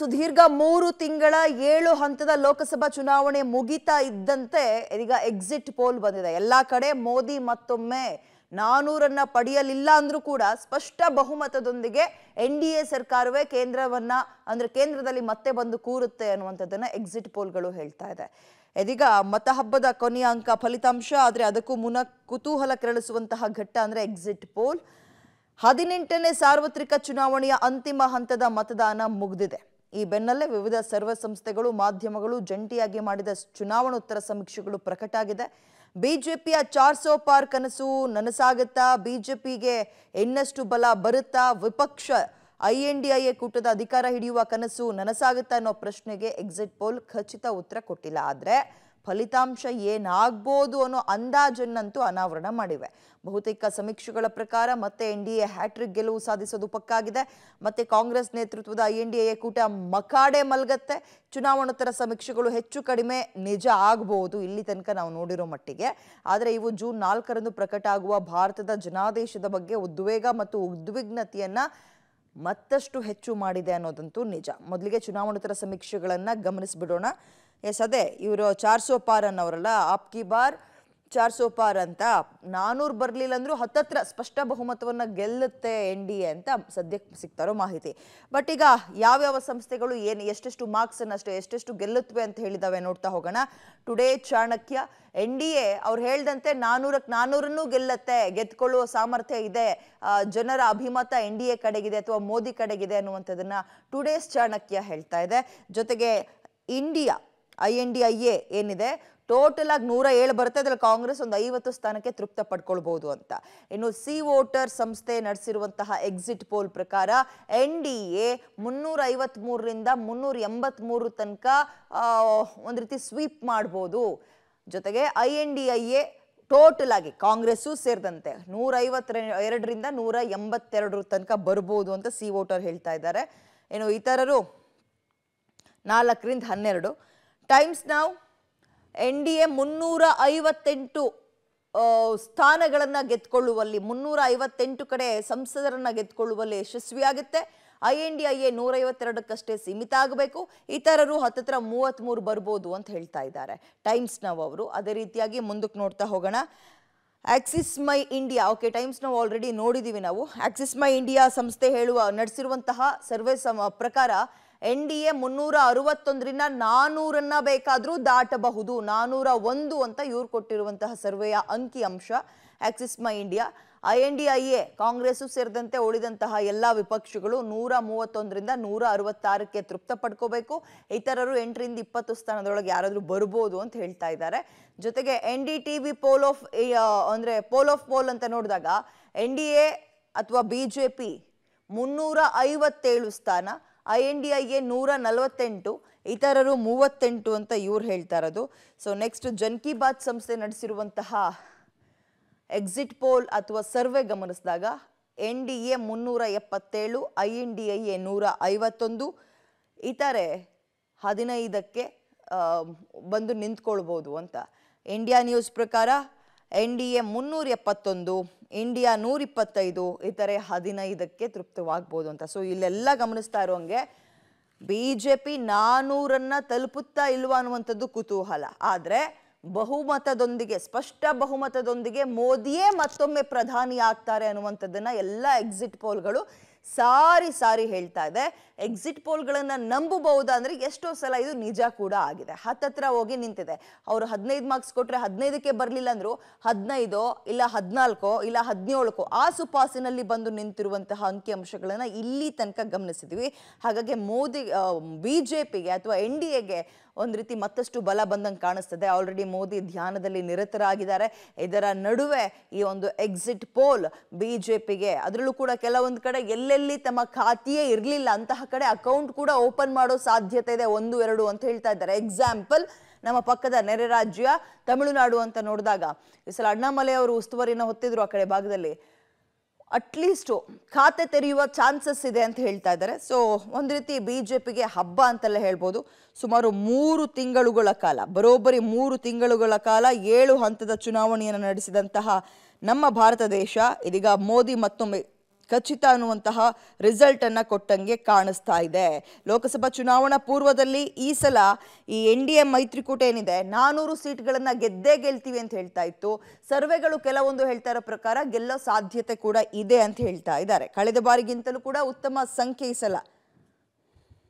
ಸುದೀರ್ಘ ಮೂರು ತಿಂಗಳ ಏಳು ಹಂತದ ಲೋಕಸಭಾ ಚುನಾವಣೆ ಮುಗಿತಾ ಇದ್ದಂತೆ ಈಗ ಎಕ್ಸಿಟ್ ಪೋಲ್ ಬಂದಿದೆ ಎಲ್ಲ ಕಡೆ ಮೋದಿ ಮತ್ತೊಮ್ಮೆ ನಾನೂರನ್ನ ಪಡೆಯಲಿಲ್ಲ ಅಂದ್ರೂ ಕೂಡ ಸ್ಪಷ್ಟ ಬಹುಮತದೊಂದಿಗೆ ಎನ್ ಡಿ ಎ ಸರ್ಕಾರವೇ ಕೇಂದ್ರವನ್ನ ಅಂದ್ರೆ ಕೇಂದ್ರದಲ್ಲಿ ಮತ್ತೆ ಬಂದು ಕೂರುತ್ತೆ ಅನ್ನುವಂಥದ್ದನ್ನ ಎಕ್ಸಿಟ್ ಪೋಲ್ಗಳು ಹೇಳ್ತಾ ಇದೆ ಇದೀಗ ಹಬ್ಬದ ಕೊನೆಯ ಅಂಕ ಫಲಿತಾಂಶ ಆದರೆ ಅದಕ್ಕೂ ಮುನ ಕುತೂಹಲ ಕೆರಳಿಸುವಂತಹ ಘಟ್ಟ ಅಂದ್ರೆ ಎಕ್ಸಿಟ್ ಪೋಲ್ ಹದಿನೆಂಟನೇ ಸಾರ್ವತ್ರಿಕ ಚುನಾವಣೆಯ ಅಂತಿಮ ಹಂತದ ಮತದಾನ ಮುಗಿದಿದೆ ಈ ಬೆನ್ನಲ್ಲೇ ವಿವಿಧ ಸರ್ವ ಸಂಸ್ಥೆಗಳು ಮಾಧ್ಯಮಗಳು ಜಂಟಿಯಾಗಿ ಮಾಡಿದ ಚುನಾವಣೋತ್ತರ ಸಮೀಕ್ಷೆಗಳು ಪ್ರಕಟ ಆಗಿದೆ ಬಿಜೆಪಿಯ ಸೋ ಪಾರ್ ಕನಸು ನನಸಾಗುತ್ತಾ ಬಿಜೆಪಿಗೆ ಇನ್ನಷ್ಟು ಬಲ ಬರುತ್ತಾ ವಿಪಕ್ಷ I N D I A ಕೂಟದ ಅಧಿಕಾರ ಹಿಡಿಯುವ ಕನಸು ನನಸಾಗುತ್ತಾ ಅನ್ನೋ ಪ್ರಶ್ನೆಗೆ ಎಕ್ಸಿಟ್ ಪೋಲ್ ಖಚಿತ ಉತ್ತರ ಕೊಟ್ಟಿಲ್ಲ ಆದರೆ ಫಲಿತಾಂಶ ಏನಾಗ್ಬೋದು ಅನ್ನೋ ಅಂದಾಜನ್ನಂತೂ ಅನಾವರಣ ಮಾಡಿವೆ ಬಹುತೇಕ ಸಮೀಕ್ಷೆಗಳ ಪ್ರಕಾರ ಮತ್ತೆ ಎನ್ ಡಿ ಎ ಹ್ಯಾಟ್ರಿಕ್ ಗೆಲುವು ಸಾಧಿಸೋದು ಪಕ್ಕಾಗಿದೆ ಮತ್ತೆ ಕಾಂಗ್ರೆಸ್ ನೇತೃತ್ವದ ಎನ್ ಡಿ ಎ ಕೂಟ ಮಕಾಡೆ ಮಲ್ಗತ್ತೆ ಚುನಾವಣೋತ್ತರ ಸಮೀಕ್ಷೆಗಳು ಹೆಚ್ಚು ಕಡಿಮೆ ನಿಜ ಆಗಬಹುದು ಇಲ್ಲಿ ತನಕ ನಾವು ನೋಡಿರೋ ಮಟ್ಟಿಗೆ ಆದರೆ ಇವು ಜೂನ್ ನಾಲ್ಕರಂದು ಪ್ರಕಟ ಆಗುವ ಭಾರತದ ಜನಾದೇಶದ ಬಗ್ಗೆ ಉದ್ವೇಗ ಮತ್ತು ಉದ್ವಿಗ್ನತೆಯನ್ನು ಮತ್ತಷ್ಟು ಹೆಚ್ಚು ಮಾಡಿದೆ ಅನ್ನೋದಂತೂ ನಿಜ ಮೊದಲಿಗೆ ಚುನಾವಣೋತ್ತರ ಸಮೀಕ್ಷೆಗಳನ್ನು ಗಮನಿಸಿಬಿಡೋಣ ಎಸ್ ಅದೇ ಇವರು ಚಾರ್ ಸೋ ಪಾರ್ ಅನ್ನೋರಲ್ಲ ಕಿ ಬಾರ್ ಚಾರ್ ಸೋ ಪಾರ್ ಅಂತ ನಾನೂರು ಬರಲಿಲ್ಲ ಅಂದರೂ ಹತ್ತತ್ರ ಸ್ಪಷ್ಟ ಬಹುಮತವನ್ನು ಗೆಲ್ಲುತ್ತೆ ಎನ್ ಡಿ ಎ ಅಂತ ಸದ್ಯಕ್ಕೆ ಸಿಗ್ತಾರೋ ಮಾಹಿತಿ ಬಟ್ ಈಗ ಯಾವ್ಯಾವ ಸಂಸ್ಥೆಗಳು ಏನು ಎಷ್ಟೆಷ್ಟು ಮಾರ್ಕ್ಸ್ ಅನ್ನಷ್ಟು ಎಷ್ಟೆಷ್ಟು ಗೆಲ್ಲುತ್ತವೆ ಅಂತ ಹೇಳಿದಾವೆ ನೋಡ್ತಾ ಹೋಗೋಣ today Chanakya N D A ಅವ್ರು ಹೇಳ್ದಂತೆ ನಾನೂರಕ್ಕೆ ನಾನೂರನ್ನು ಗೆಲ್ಲತ್ತೆ ಗೆದ್ಕೊಳ್ಳುವ ಸಾಮರ್ಥ್ಯ ಇದೆ ಜನರ ಅಭಿಮತ ಎನ್ ಡಿ ಎ ಕಡೆಗಿದೆ ಅಥವಾ ಮೋದಿ ಕಡೆಗಿದೆ ಅನ್ನುವಂಥದ್ದನ್ನು ಟುಡೇಸ್ ಚಾಣಕ್ಯ ಹೇಳ್ತಾ ಇದೆ ಜೊತೆಗೆ India I N D I A ಏನಿದೆ ಟೋಟಲ್ ಆಗಿ ನೂರ ಏಳು ಬರುತ್ತೆ ಅದ್ರಲ್ಲಿ ಕಾಂಗ್ರೆಸ್ ಒಂದು ಐವತ್ತು ಸ್ಥಾನಕ್ಕೆ ತೃಪ್ತ ಪಡ್ಕೊಳ್ಬಹುದು ಅಂತ ಇನ್ನು ಸಿ ವೋಟರ್ ಸಂಸ್ಥೆ ನಡೆಸಿರುವಂತಹ ಎಕ್ಸಿಟ್ ಪೋಲ್ ಪ್ರಕಾರ ಎನ್ ಡಿ ಎ ಮುನ್ನೂರ ಮೂರರಿಂದ ಮುನ್ನೂರ ಮೂರು ತನಕ ಒಂದು ರೀತಿ ಸ್ವೀಪ್ ಮಾಡ್ಬೋದು ಜೊತೆಗೆ I N D I A total ಆಗಿ ಕಾಂಗ್ರೆಸ್ ಸೇರಿದಂತೆ ನೂರ ಐವತ್ತರ ಎರಡರಿಂದ ನೂರ ಎಂಬತ್ತೆರಡರ ತನಕ ಬರ್ಬೋದು ಅಂತ ಸಿ ವೋಟರ್ ಹೇಳ್ತಾ ಇದ್ದಾರೆ ಏನು ಇತರರು ನಾಲ್ಕರಿಂದ ಹನ್ನೆರಡು ಟೈಮ್ಸ್ ನಾವು ಎನ್ ಡಿ ಎ ಮುನ್ನೂರ ಐವತ್ತೆಂಟು ಸ್ಥಾನಗಳನ್ನು ಗೆದ್ಕೊಳ್ಳುವಲ್ಲಿ ಮುನ್ನೂರ ಐವತ್ತೆಂಟು ಕಡೆ ಸಂಸದರನ್ನು ಗೆದ್ಕೊಳ್ಳುವಲ್ಲಿ ಯಶಸ್ವಿಯಾಗುತ್ತೆ I N D I A ಐವತ್ತೆರಡಕ್ಕಷ್ಟೇ ಸೀಮಿತ ಆಗಬೇಕು ಇತರರು ಹತ್ತತ್ರ ಮೂವತ್ತ್ಮೂರು ಬರ್ಬೋದು ಅಂತ ಹೇಳ್ತಾ ಇದ್ದಾರೆ ಟೈಮ್ಸ್ ನಾವು ಅವರು ಅದೇ ರೀತಿಯಾಗಿ ಮುಂದಕ್ಕೆ ನೋಡ್ತಾ ಹೋಗೋಣ Axis My India okay times ನಾವು ಆಲ್ರೆಡಿ ನೋಡಿದ್ದೀವಿ ನಾವು ಆಕ್ಸಿಸ್ ಮೈ ಇಂಡಿಯಾ ಸಂಸ್ಥೆ ಹೇಳುವ ನಡೆಸಿರುವಂತಹ ಸರ್ವೆ ಸಮ ಪ್ರಕಾರ ಎನ್ ಡಿ ಎ ಮುನ್ನೂರ ಅರವತ್ತೊಂದರಿಂದ ನಾನೂರನ್ನ ಬೇಕಾದರೂ ದಾಟಬಹುದು ನಾನೂರ ಒಂದು ಅಂತ ಇವ್ರು ಕೊಟ್ಟಿರುವಂತಹ ಸರ್ವೆಯ ಅಂಕಿ ಅಂಶ Axis My India I N D I A Congress ಸೇರಿದಂತೆ ಉಳಿದಂತಹ ಎಲ್ಲ ವಿಪಕ್ಷಗಳು ನೂರ ಮೂವತ್ತೊಂದರಿಂದ ನೂರ ಅರವತ್ತಾರಕ್ಕೆ ತೃಪ್ತ ಪಡ್ಕೋಬೇಕು ಇತರರು ಎಂಟರಿಂದ ಇಪ್ಪತ್ತು ಸ್ಥಾನದೊಳಗೆ ಯಾರಾದರೂ ಬರ್ಬೋದು ಅಂತ ಹೇಳ್ತಾ ಇದ್ದಾರೆ ಜೊತೆಗೆ N D T V poll of ಅಂದರೆ ಪೋಲ್ ಆಫ್ ಪೋಲ್ ಅಂತ ನೋಡಿದಾಗ ಎನ್ ಡಿ ಎ ಅಥವಾ ಬಿ ಜೆ ಪಿ ಮುನ್ನೂರ ಐವತ್ತೇಳು ಸ್ಥಾನ ಐ ಎನ್ ಡಿ ಐಗೆ ನೂರ ನಲವತ್ತೆಂಟು ಇತರರು ಮೂವತ್ತೆಂಟು ಅಂತ ಇವ್ರು ಹೇಳ್ತಾ ಇರೋದು ಸೊ ನೆಕ್ಸ್ಟ್ ಜನ್ ಕಿ ಬಾತ್ ಸಂಸ್ಥೆ ನಡೆಸಿರುವಂತಹ ಎಕ್ಸಿಟ್ ಪೋಲ್ ಅಥವಾ ಸರ್ವೆ ಗಮನಿಸಿದಾಗ ಎನ್ ಡಿ ಎ ಮುನ್ನೂರ ಎಪ್ಪತ್ತೇಳು I N D I A ನೂರ ಐವತ್ತೊಂದು ಇತರೆ ಹದಿನೈದಕ್ಕೆ ಬಂದು ನಿಂತ್ಕೊಳ್ಬೋದು ಅಂತ ಇಂಡಿಯಾ ನ್ಯೂಸ್ ಪ್ರಕಾರ ಎನ್ ಡಿ ಎ ಮುನ್ನೂರ ಎಪ್ಪತ್ತೊಂದು ಇಂಡಿಯಾ ನೂರಿಪ್ಪತ್ತೈದು ಇತರೆ ಹದಿನೈದಕ್ಕೆ ತೃಪ್ತವಾಗ್ಬೋದು ಅಂತ ಸೊ ಇಲ್ಲೆಲ್ಲ ಗಮನಿಸ್ತಾ ಇರೋಂಗೆ ಬಿ ಜೆ ಪಿ ನಾನೂರನ್ನು ತಲುಪುತ್ತಾ ಇಲ್ವಾ ಅನ್ನುವಂಥದ್ದು ಕುತೂಹಲ ಆದರೆ ಬಹುಮತದೊಂದಿಗೆ ಸ್ಪಷ್ಟ ಬಹುಮತದೊಂದಿಗೆ ಮೋದಿಯೇ ಮತ್ತೊಮ್ಮೆ ಪ್ರಧಾನಿ ಆಗ್ತಾರೆ ಅನ್ನುವಂಥದ್ದನ್ನು ಎಲ್ಲ ಎಕ್ಸಿಟ್ ಪೋಲ್ಗಳು ಸಾರಿ ಸಾರಿ ಹೇಳ್ತಾ ಇದೆ ಎಕ್ಸಿಟ್ ಪೋಲ್ಗಳನ್ನು ನಂಬಬಹುದಾ ಅಂದರೆ ಎಷ್ಟೋ ಸಲ ಇದು ನಿಜ ಕೂಡ ಆಗಿದೆ ಹತ್ತತ್ರ ಹೋಗಿ ನಿಂತಿದೆ ಅವರು ಹದಿನೈದು ಮಾರ್ಕ್ಸ್ ಕೊಟ್ಟರೆ ಹದಿನೈದಕ್ಕೆ ಬರಲಿಲ್ಲ ಅಂದರು ಹದಿನೈದು ಇಲ್ಲ ಹದಿನಾಲ್ಕೋ ಇಲ್ಲ ಹದಿನೇಳು ಆ ಸುಪಾಸಿನಲ್ಲಿ ಬಂದು ನಿಂತಿರುವಂತಹ ಅಂಕಿಅಂಶಗಳನ್ನು ಇಲ್ಲಿ ತನಕ ಗಮನಿಸಿದ್ವಿ ಹಾಗಾಗಿ ಮೋದಿ ಬಿ ಜೆ ಪಿಗೆ ಅಥವಾ ಎನ್ ಡಿ ಎಗೆ ಒಂದು ರೀತಿ ಮತ್ತಷ್ಟು ಬಲ ಬಂದಂಗೆ ಕಾಣಿಸ್ತದೆ ಆಲ್ರೆಡಿ ಮೋದಿ ಧ್ಯಾನದಲ್ಲಿ ನಿರತರಾಗಿದ್ದಾರೆ ಇದರ ನಡುವೆ ಈ ಒಂದು ಎಕ್ಸಿಟ್ ಪೋಲ್ ಬಿ ಜೆ ಪಿಗೆ ಅದರಲ್ಲೂ ಕೂಡ ಕೆಲವೊಂದು ಕಡೆ ಎಲ್ಲೇ ಎಲ್ಲೆಲ್ಲಿ ತಮ್ಮ ಖಾತೆಯೇ ಇರಲಿಲ್ಲ ಅಂತಹ ಕಡೆ ಅಕೌಂಟ್ ಕೂಡ ಓಪನ್ ಮಾಡೋ ಸಾಧ್ಯತೆ ಇದೆ ಒಂದು ಎರಡು ಅಂತ ಹೇಳ್ತಾ ಇದ್ದಾರೆ ಎಕ್ಸಾಂಪಲ್ ನಮ್ಮ ಪಕ್ಕದ ನೆರೆ ರಾಜ್ಯ ತಮಿಳುನಾಡು ಅಂತ ನೋಡಿದಾಗ ಈ ಸಲ ಅಣ್ಣಾಮಲೆ ಅವರು ಉಸ್ತುವಾರಿನ ಹೊತ್ತಿದ್ರು ಆ ಕಡೆ ಭಾಗದಲ್ಲಿ ಅಟ್ಲೀಸ್ಟ್ ಖಾತೆ ತೆರೆಯುವ ಚಾನ್ಸಸ್ ಇದೆ ಅಂತ ಹೇಳ್ತಾ ಇದ್ದಾರೆ ಸೊ ಒಂದು ರೀತಿ ಬಿ ಜೆ ಹಬ್ಬ ಅಂತೆಲ್ಲ ಹೇಳ್ಬೋದು ಸುಮಾರು ಮೂರು ತಿಂಗಳುಗಳ ಕಾಲ ಬರೋಬ್ಬರಿ ಮೂರು ತಿಂಗಳುಗಳ ಕಾಲ ಏಳು ಹಂತದ ಚುನಾವಣೆಯನ್ನು ನಡೆಸಿದಂತಹ ನಮ್ಮ ಭಾರತ ದೇಶ ಇದೀಗ ಮೋದಿ ಮತ್ತೊಮ್ಮೆ ಖಚಿತ ಅನ್ನುವಂತಹ ರಿಸಲ್ಟ್ ಅನ್ನ ಕೊಟ್ಟಂಗೆ ಕಾಣಿಸ್ತಾ ಇದೆ ಲೋಕಸಭಾ ಚುನಾವಣಾ ಪೂರ್ವದಲ್ಲಿ ಈ ಸಲ ಈ ಎನ್ ಡಿ ಎ ಮೈತ್ರಿಕೂಟ ಏನಿದೆ ನಾನೂರು ಸೀಟ್ಗಳನ್ನ ಗೆದ್ದೇ ಗೆಲ್ತೀವಿ ಅಂತ ಹೇಳ್ತಾ ಇತ್ತು ಸರ್ವೆಗಳು ಕೆಲವೊಂದು ಹೇಳ್ತಾ ಇರೋ ಪ್ರಕಾರ ಗೆಲ್ಲೋ ಸಾಧ್ಯತೆ ಕೂಡ ಇದೆ ಅಂತ ಹೇಳ್ತಾ ಇದ್ದಾರೆ ಕಳೆದ ಬಾರಿಗಿಂತಲೂ ಕೂಡ ಉತ್ತಮ ಸಂಖ್ಯೆ ಈ ಸಲ